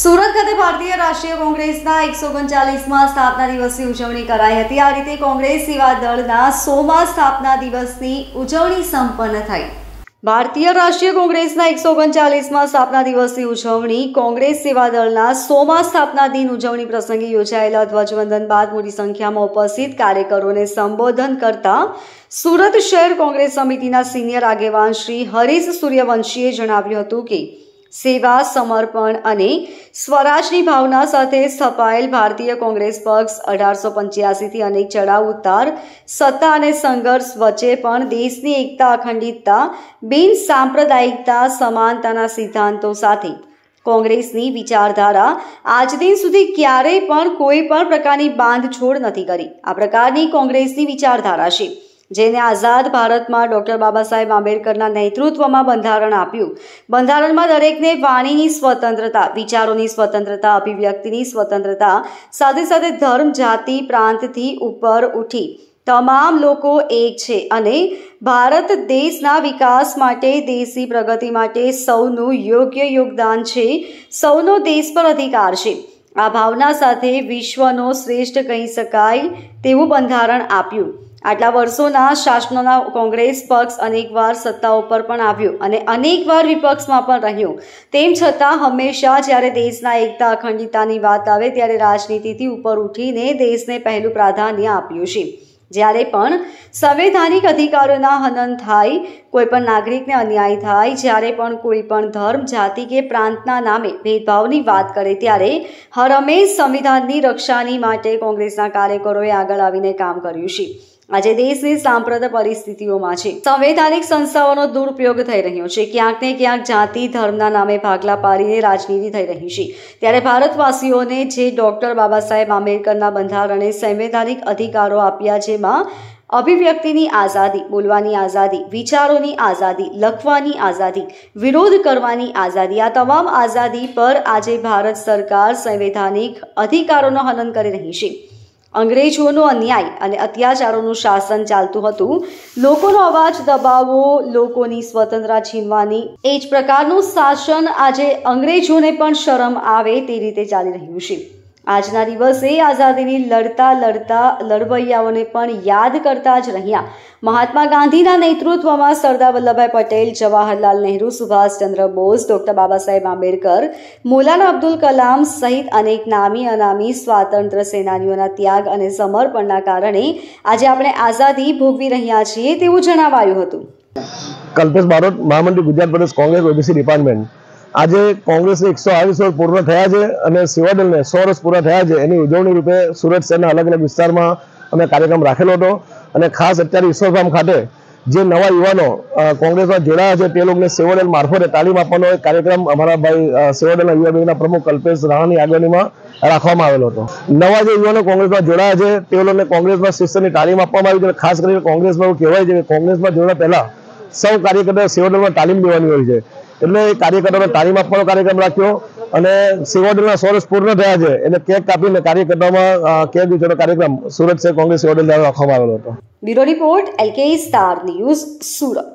સુરત ખાતે ભારતીય રાષ્ટ્રીય કોંગ્રેસના એકસો ઓગણચાલીસમાં સ્થાપના દિવસની ઉજવણી કરાઈ હતી આ રીતે કોંગ્રેસ સેવા દળના સોમાં સ્થાપના દિવસની ઉજવણી સંપન્ન થઈ ભારતીય રાષ્ટ્રીય કોંગ્રેસના એકસો ઓગણચાલીસમાં સ્થાપના દિવસની ઉજવણી કોંગ્રેસ સેવા દળના સોમાં સ્થાપના દિન ઉજવણી પ્રસંગે યોજાયેલા ધ્વજવંદન બાદ મોટી સંખ્યામાં ઉપસ્થિત કાર્યકરોને સંબોધન કરતા સુરત શહેર કોંગ્રેસ સમિતિના સિનિયર આગેવાન શ્રી હરીશ સૂર્યવંશીએ જણાવ્યું હતું કે સેવા સમર્પણ અને સ્વરાજની ભાવના સાથે સ્થપાયેલ ભારતીય કોંગ્રેસ પક્ષ અઢારસો પંચ્યાસીથી અનેક ચડાવ ઉતાર સત્તા અને સંઘર્ષ વચ્ચે પણ દેશની એકતા અખંડિતતા બિન સાંપ્રદાયિકતા સમાનતાના સિદ્ધાંતો સાથે કોંગ્રેસની વિચારધારા આજ દિન સુધી ક્યારેય પણ કોઈ પણ પ્રકારની બાંધછોડ નથી કરી આ પ્રકારની કોંગ્રેસની વિચારધારા છે જેને આઝાદ ભારતમાં ડૉક્ટર બાબા સાહેબ આંબેડકરના નેતૃત્વમાં બંધારણ આપ્યું બંધારણમાં દરેકને વાણીની સ્વતંત્રતા વિચારોની સ્વતંત્રતા અભિવ્યક્તિની સ્વતંત્રતા સાથે સાથે ધર્મ જાતિ પ્રાંતથી ઉપર ઉઠી તમામ લોકો એક છે અને ભારત દેશના વિકાસ માટે દેશની પ્રગતિ માટે સૌનું યોગ્ય યોગદાન છે સૌનો દેશ પર અધિકાર છે આ ભાવના સાથે વિશ્વનો શ્રેષ્ઠ કહી શકાય તેવું બંધારણ આપ્યું આટલા વર્ષોના શાસનોના કોંગ્રેસ પક્ષ અનેકવાર સત્તા ઉપર પણ આવ્યો અને અનેકવાર વિપક્ષમાં પણ રહ્યો તેમ છતાં હંમેશા જ્યારે દેશના એકતા અખંડિતાની વાત આવે ત્યારે રાજનીતિથી ઉપર ઉઠીને દેશને પહેલું પ્રાધાન્ય આપ્યું છે જ્યારે પણ સંવૈધાનિક અધિકારોના હનન થાય કોઈપણ નાગરિકને અન્યાય થાય જ્યારે પણ કોઈ પણ ધર્મ જાતિ કે પ્રાંતના નામે ભેદભાવની વાત કરે ત્યારે હરમેશ સંવિધાનની રક્ષાની માટે કોંગ્રેસના કાર્યકરોએ આગળ આવીને કામ કર્યું છે આજે દેશની સાંપ્રત પરિસ્થિતિઓમાં છે સંવૈધાનિક સંસ્થાઓનો દુરુપયોગ થઈ રહ્યો છે ક્યાંક ને ક્યાંક જાતિ ધર્મના નામે ભાગલા પાડીને રાજનીતિ થઈ રહી છે ત્યારે ભારતવાસીઓને જે ડોક્ટર બાબા સાહેબ આંબેડકરના બંધારણે સંવૈધાનિક અધિકારો આપ્યા જેમાં અભિવ્યક્તિની આઝાદી બોલવાની આઝાદી વિચારોની આઝાદી લખવાની આઝાદી વિરોધ કરવાની આઝાદી આ તમામ આઝાદી પર આજે ભારત સરકાર સંવૈધાનિક અધિકારોનો હનન કરી રહી છે અંગ્રેજોનો અન્યાય અને અત્યાચારોનું શાસન ચાલતું હતું લોકોનો અવાજ દબાવવો લોકોની સ્વતંત્રતા છીનવાની એ જ પ્રકારનું શાસન આજે અંગ્રેજોને પણ શરમ આવે તે રીતે ચાલી રહ્યું છે આજના દિવસે આઝાદીની લડતા લડતા લડવૈયાઓને પણ યાદ કરતા જ રહ્યા મહાત્મા ગાંધીના નેતૃત્વમાં સરદાર વલ્લભભાઈ પટેલ જવાહરલાલ નહેરુ સુભાષચંદ્ર બોઝ ડોક્ટર બાબા સાહેબ આંબેડકર મોલાના અબ્દુલ કલામ સહિત અનેક નામી અનામી સ્વાતંત્ર્ય સેનાનીઓના ત્યાગ અને સમર્પણના કારણે આજે આપણે આઝાદી ભોગવી રહ્યા છીએ તેવું જણાવાયું હતું કલ્પેશ બારોટ મહામંત્રી ગુજરાત પ્રદેશ કોંગ્રેસ ઓબીસી ડિપાર્ટમેન્ટ આજે કોંગ્રેસને એકસો આવીસ વર્ષ પૂર્ણ થયા છે અને સેવાદળને સો વર્ષ પૂરા થયા છે એની ઉજવણી રૂપે સુરત શહેરના અલગ અલગ વિસ્તારમાં અમે કાર્યક્રમ રાખેલો હતો અને ખાસ અત્યારે ઈશ્વરધામ ખાતે જે નવા યુવાનો કોંગ્રેસમાં જોડાયા છે તે લોકોને સેવાદળ મારફતે તાલીમ આપવાનો એક કાર્યક્રમ અમારા ભાઈ સેવાદળના યુવા વિભાગના પ્રમુખ કલ્પેશ રાણાની આગેવાનીમાં રાખવામાં આવેલો હતો નવા જે યુવાનો કોંગ્રેસમાં જોડાયા છે તે લોકોને કોંગ્રેસમાં શિસ્તની તાલીમ આપવામાં આવી છે ખાસ કરીને કોંગ્રેસમાં એવું કહેવાય છે કે કોંગ્રેસમાં જોડાયા પહેલા સૌ કાર્યકર્તા સેવાદળમાં તાલીમ લેવાની હોય છે એટલે કાર્યકર્તાઓને તાલીમ આપવાનો કાર્યક્રમ રાખ્યો અને સેવાદળના સો પૂર્ણ થયા છે એટલે કેક કાપીને કાર્યકર્તાઓમાં કેક વિચારનો કાર્યક્રમ સુરત છે કોંગ્રેસ સેવાદળ દ્વારા રાખવામાં આવેલો હતો bureau report LK star news Surat